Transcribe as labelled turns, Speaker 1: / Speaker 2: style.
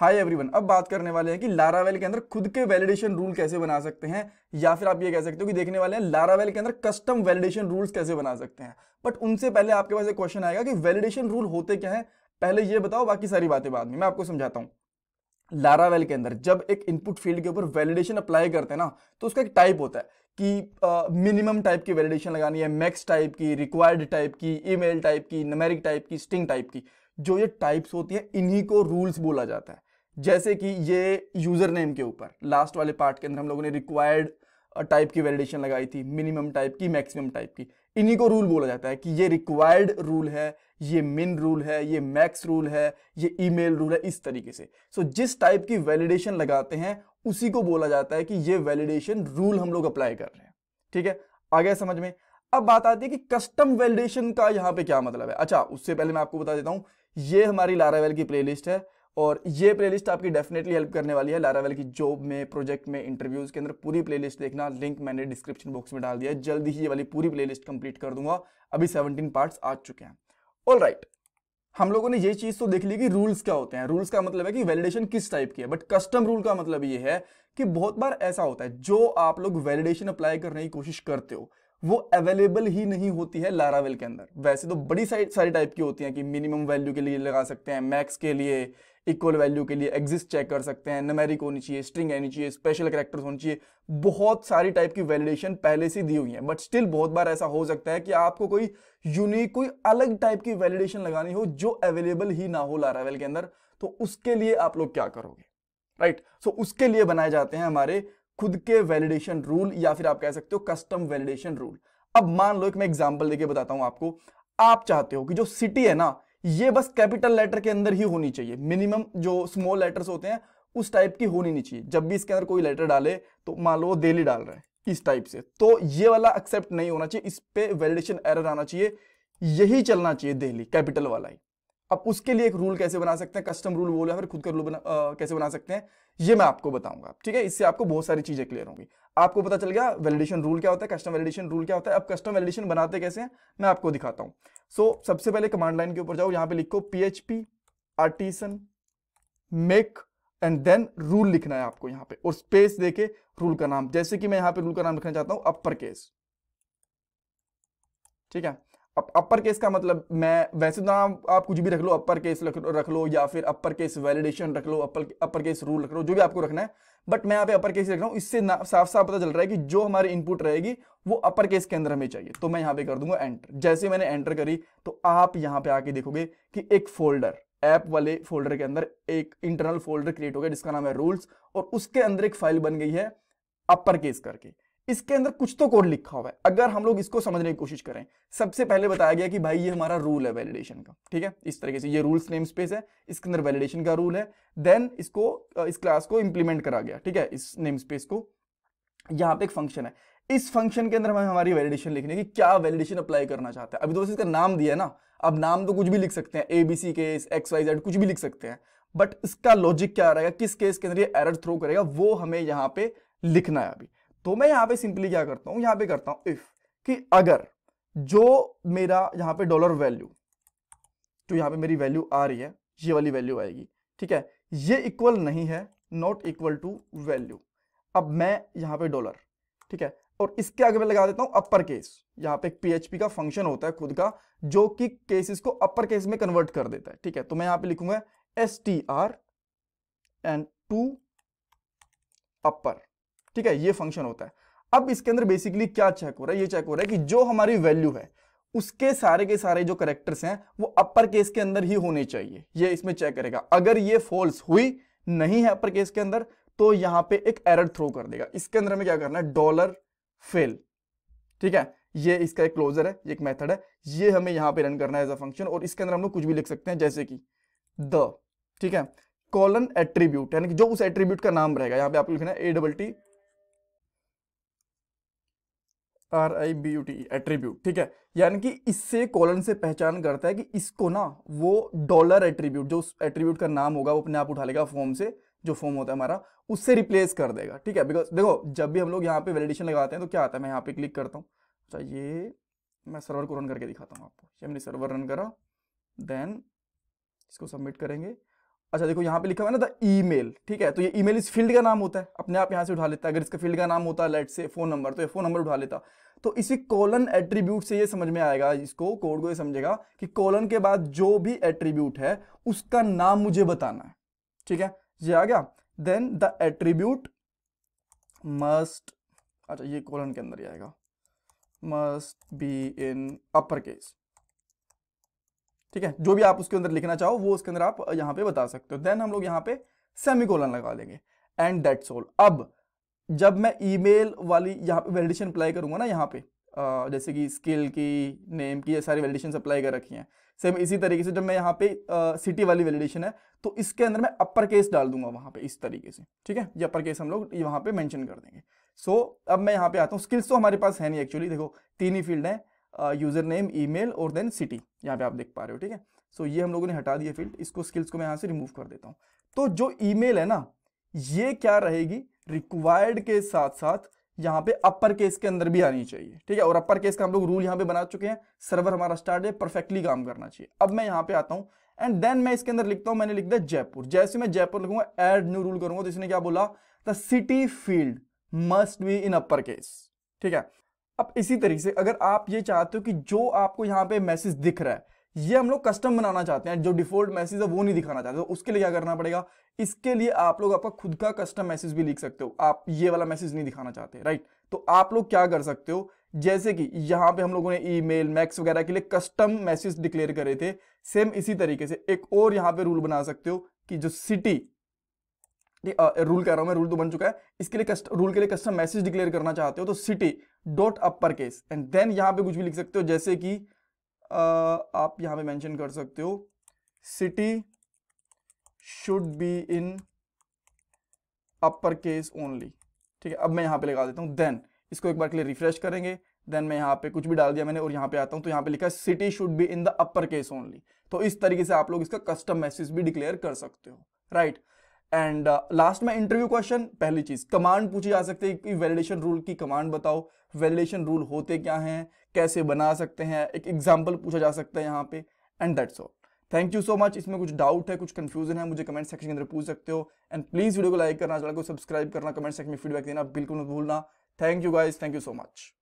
Speaker 1: Hi everyone अब बात करने वाले हैं कि लारावेल के अंदर खुद के वैलिडेशन रूल कैसे बना सकते हैं या फिर आप ये कह सकते हो कि देखने वाले हैं लारावेल के अंदर कस्टम वैलिडेशन रूल्स कैसे बना सकते हैं बट उनसे पहले आपके पास एक क्वेश्चन आएगा कि वैलिडेशन रूल होते क्या है पहले ये बताओ बाकी सारी बातें बाद में मैं आपको समझाता हूँ लारावेल के अंदर जब एक इनपुट फील्ड के ऊपर वैलिडेशन अप्लाई करते हैं ना तो उसका एक टाइप होता है कि मिनिमम टाइप की वैलिडेशन लगानी है मैक्स टाइप की रिक्वायर्ड टाइप की ईमेल टाइप की नमेरिक टाइप की स्टिंग टाइप की जो ये टाइप्स होती है इन्हीं को रूल्स बोला जाता है जैसे कि ये यूज़र नेम के ऊपर लास्ट वाले पार्ट के अंदर हम लोगों ने रिक्वायर्ड टाइप की वैलिडेशन लगाई थी मिनिमम टाइप की मैक्सिमम टाइप की इन्हीं को रूल बोला जाता है कि ये रिक्वायर्ड रूल है ये मिन रूल है ये मैक्स रूल है ये ईमेल रूल है इस तरीके से सो so, जिस टाइप की वैलिडेशन लगाते हैं उसी को बोला जाता है कि ये वैलिडेशन रूल हम लोग अप्लाई कर रहे हैं ठीक है आगे समझ में अब बात आती है कि कस्टम वैलिडेशन का यहाँ पे क्या मतलब है अच्छा उससे पहले मैं आपको बता देता हूँ ये हमारी लारावेल की प्लेलिस्ट है और ये प्लेलिस्ट आपकी डेफिनेटली हेल्प करने वाली है लारावेल की जॉब में प्रोजेक्ट में इंटरव्यूज़ के अंदर पूरी प्लेलिस्ट देखना लिंक मैंने डिस्क्रिप्शन बॉक्स में डाल दिया है जल्दी ही ये वाली पूरी प्लेलिस्ट कंप्लीट कर दूंगा अभी सेवनटीन पार्ट्स आ चुके हैं ऑल राइट right. हम लोगों ने ये चीज तो देख ली कि रूल्स क्या होते हैं रूल्स का मतलब है कि वैलिडेशन किस टाइप की है बट कस्टम रूल का मतलब ये है कि बहुत बार ऐसा होता है जो आप लोग वैलिडेशन अप्लाई करने की कोशिश करते हो वो अवेलेबल ही नहीं होती है लारावेल के अंदर वैसे तो बड़ी सारी टाइप की होती है कि मिनिमम वैल्यू के लिए लगा सकते हैं मैक्स के लिए इक्वल वैल्यू के लिए एग्जिस्ट चेक कर सकते हैं नमेरिक होनी चाहिए स्ट्रिंग होनी चाहिए स्पेशल करेक्टर्स होनी चाहिए बहुत सारी टाइप की वैलिडेशन पहले से दी हुई है बट स्टिल बहुत बार ऐसा हो सकता है कि आपको कोई यूनिक कोई अलग टाइप की वैलिडेशन लगानी हो जो अवेलेबल ही ना हो लारावेल के अंदर तो उसके लिए आप लोग क्या करोगे राइट right? सो so, उसके लिए बनाए जाते हैं हमारे खुद के वैलिडेशन रूल या फिर आप कह सकते हो कस्टम वैलिडेशन रूल अब मान लो एक मैं एग्जाम्पल देके बताता हूं आपको आप चाहते हो कि जो सिटी है ना ये बस कैपिटल लेटर के अंदर ही होनी चाहिए मिनिमम जो स्मॉल लेटर्स होते हैं उस टाइप की होनी नहीं चाहिए जब भी इसके अंदर कोई लेटर डाले तो मान लो डेली डाल रहे हैं इस टाइप से तो ये वाला एक्सेप्ट नहीं होना चाहिए इस पे वेलिडेशन एरर आना चाहिए यही चलना चाहिए डेली कैपिटल वाला ही अब उसके लिए एक रूल कैसे बना सकते हैं कस्टम रूल बोलो या फिर खुद का रूल बना आ, कैसे बना सकते हैं ये मैं आपको बताऊंगा ठीक है इससे आपको बहुत सारी चीजें क्लियर होंगी आपको पता चल गया वैलिडेशन रूल क्या होता है कस्टम वैलिडेशन रूल क्या होता है अब कस्टम वैलिडेशन बनाते कैसे हैं मैं आपको दिखाता हूँ सो so, सबसे पहले कमांड लाइन के ऊपर जाओ यहाँ पे लिखो P H P artisan make and then rule लिखना है आपको यहाँ पे और स्पेस देके रूल का नाम जैसे कि मैं यहाँ पे रूल का नाम लिखना चाहता हूँ अपर केस ठीक है अपर केस का मतलब मैं वैसे तो ना आप कुछ भी रख लो अपर केस रख लो या फिर अपर केस वैलिडेशन रख लो अपर अपर केस रूल रख लो जो भी आपको रखना है बट मैं यहाँ पे अपर केस रख रहा हूँ इससे साफ साफ पता चल रहा है कि जो हमारी इनपुट रहेगी वो अपर केस के अंदर हमें चाहिए तो मैं यहाँ पे कर दूंगा एंटर जैसे मैंने एंटर करी तो आप यहाँ पे आके देखोगे कि एक फोल्डर ऐप वाले फोल्डर के अंदर एक इंटरनल फोल्डर क्रिएट हो गया जिसका नाम है रूल्स और उसके अंदर एक फाइल बन गई है अपर केस करके इसके अंदर कुछ तो कोड लिखा हुआ है अगर हम लोग इसको समझने की कोशिश करें सबसे पहले बताया गया कि भाई ये हमारा रूल है वैलिडेशन का ठीक है इस तरीके से ये रूल्स नेम स्पेस है इसके अंदर वैलिडेशन का रूल है देन इसको इस क्लास को इंप्लीमेंट करा गया ठीक है इस नेम स्पेस को यहाँ पे एक फंक्शन है इस फंक्शन के अंदर हमें हमारी वैलिडेशन लिखने की क्या वैलिडेशन अप्लाई करना चाहते हैं अभी दोस्तों इसका नाम दिया है ना अब नाम तो कुछ भी लिख सकते हैं A B C case X Y Z कुछ भी लिख सकते हैं बट इसका लॉजिक क्या रहेगा किस केस के अंदर ये एरर थ्रो करेगा वो हमें यहाँ पे लिखना है अभी तो मैं यहां पे सिंपली क्या करता हूं यहां पे करता हूं इफ कि अगर जो मेरा यहां पे डॉलर वैल्यू तो यहां पे मेरी वैल्यू आ रही है ये वाली वैल्यू आएगी ठीक है ये इक्वल नहीं है नॉट इक्वल टू वैल्यू अब मैं यहां पे डॉलर ठीक है और इसके आगे मैं लगा देता हूं अपर केस यहां पे पीएचपी का फंक्शन होता है खुद का जो कि केसेस को अपर केस में कन्वर्ट कर देता है ठीक है तो मैं यहां पे लिखूंगा S T R and to upper ठीक है ये फंक्शन होता है अब इसके अंदर बेसिकली क्या चेक हो रहा है ये चेक हो रहा है कि जो हमारी वैल्यू है उसके सारे के सारे जो करेक्टर्स हैं वो अपर केस के अंदर ही होने चाहिए ये इसमें चेक करेगा अगर ये फॉल्स हुई नहीं है अपर केस के अंदर तो यहां पे एक एरर थ्रो कर देगा इसके अंदर हमें क्या करना है डॉलर फेल ठीक है ये इसका एक क्लोजर है एक मेथड है ये हमें यहां पे रन करना है एज अ फंक्शन और इसके अंदर हम लोग कुछ भी लिख सकते हैं जैसे कि द ठीक है कॉलन एट्रीब्यूट यानी कि जो उस एट्रीब्यूट का नाम रहेगा यहां पे आपको लिखना है A double T R I B U T attribute ठीक है यानी कि इससे कॉलन से पहचान करता है कि इसको ना वो डॉलर एट्रीब्यूट जो उस एट्रीब्यूट का नाम होगा वो अपने आप उठा लेगा फॉर्म से जो फॉर्म होता है हमारा उससे रिप्लेस कर देगा ठीक है बिकॉज देखो जब भी हम लोग यहाँ पे वैलिडेशन लगाते हैं तो क्या आता है मैं यहाँ पे क्लिक करता हूँ अच्छा ये मैं सर्वर को रन करके दिखाता हूँ आपको ये हमने सर्वर रन करा देन इसको सबमिट करेंगे अच्छा देखो यहाँ पे लिखा हुआ है ना द ईमेल ठीक है तो ये ईमेल इस फील्ड का नाम होता है अपने आप यहाँ से उठा लेता है अगर इसका फील्ड का नाम होता है लेट से फोन नंबर तो ये फोन नंबर उठा लेता तो इसी कॉलन एट्रीब्यूट से ये समझ में आएगा इसको कोड को ये समझेगा कि कॉलन के बाद जो भी एट्रीब्यूट है उसका नाम मुझे बताना है ठीक है ये आ गया देन द एट्रीब्यूट मस्ट अच्छा ये कॉलन के अंदर ही आएगा must be in upper case ठीक है जो भी आप उसके अंदर लिखना चाहो वो उसके अंदर आप यहाँ पे बता सकते हो देन हम लोग यहाँ पे सेमिकोलन लगा लेंगे एंड डेट सोल अब जब मैं ईमेल वाली यहाँ पे वेलिडेशन अप्लाई करूंगा ना यहाँ पे आ, जैसे कि स्किल की नेम की ये सारी वेलिडेशन अप्लाई कर रखी है सेम इसी तरीके से जब मैं यहाँ पे सिटी वाली वेलिडेशन है तो इसके अंदर मैं अपर केस डाल दूंगा वहाँ पे इस तरीके से ठीक है ये अपर केस हम लोग यहाँ पे मेंशन कर देंगे सो so, अब मैं यहाँ पे आता हूँ स्किल्स तो हमारे पास है नहीं एक्चुअली देखो तीन ही फील्ड हैं यूज़र नेम ईमेल और देन सिटी यहाँ पे आप देख पा रहे हो ठीक है सो ये हम लोगों ने हटा दिया फील्ड इसको स्किल्स को मैं यहाँ से रिमूव कर देता हूँ तो जो ईमेल है ना ये क्या रहेगी रिक्वायर्ड के साथ साथ यहाँ पे अपर केस के अंदर भी आनी चाहिए ठीक है और अपर केस का हम लोग रूल यहाँ पे बना चुके हैं सर्वर हमारा स्टार्ट है परफेक्टली काम करना चाहिए अब मैं यहाँ पे आता हूँ एंड देन मैं इसके अंदर लिखता हूँ मैंने लिख दिया जयपुर जैसे मैं जयपुर लिखूंगा एड न्यू रूल करूंगा तो इसने क्या बोला the city field must be in upper case ठीक है अब इसी तरीके से अगर आप ये चाहते हो कि जो आपको यहाँ पे मैसेज दिख रहा है ये हम लोग कस्टम बनाना चाहते हैं जो डिफॉल्ट मैसेज है वो नहीं दिखाना चाहते तो उसके लिए क्या करना पड़ेगा इसके लिए आप लोग आपका खुद का कस्टम मैसेज भी लिख सकते हो आप ये वाला मैसेज नहीं दिखाना चाहते राइट तो आप लोग क्या कर सकते हो जैसे कि यहाँ पे हम लोगों ने ईमेल मैक्स वगैरह के लिए कस्टम मैसेज डिक्लेयर करे थे सेम इसी तरीके से एक और यहाँ पे रूल बना सकते हो कि जो सिटी रूल कह रहा हूं मैं रूल तो बन चुका है इसके लिए कस्ट, रूल के लिए कस्टम मैसेज डिक्लेयर करना चाहते हो तो city dot upper case and then यहाँ पे कुछ भी लिख सकते हो जैसे कि आप यहाँ पे मेंशन कर सकते हो city should be in upper case only ठीक है अब मैं यहाँ पे लगा देता हूँ देन इसको एक बार के लिए रिफ्रेश करेंगे देन मैं यहाँ पे कुछ भी डाल दिया मैंने और यहाँ पे आता हूँ तो यहाँ पे लिखा है city should be in the upper case only तो इस तरीके से आप लोग इसका कस्टम मैसेज भी डिक्लेयर कर सकते हो राइट right? एंड लास्ट में इंटरव्यू क्वेश्चन पहली चीज कमांड पूछी जा सकती है कि वैलिडेशन रूल की कमांड बताओ वैलिडेशन रूल होते क्या हैं कैसे बना सकते हैं एक एग्जाम्पल पूछा जा सकता है यहाँ पे and that's all thank you so much इसमें कुछ डाउट है कुछ कंफ्यूजन है मुझे कमेंट सेक्शन के अंदर पूछ सकते हो एंड प्लीज वीडियो को लाइक करना चैनल को सब्सक्राइब करना कमेंट सेक्शन में फीडबैक देना बिल्कुल मत भूलना thank you guys thank you so much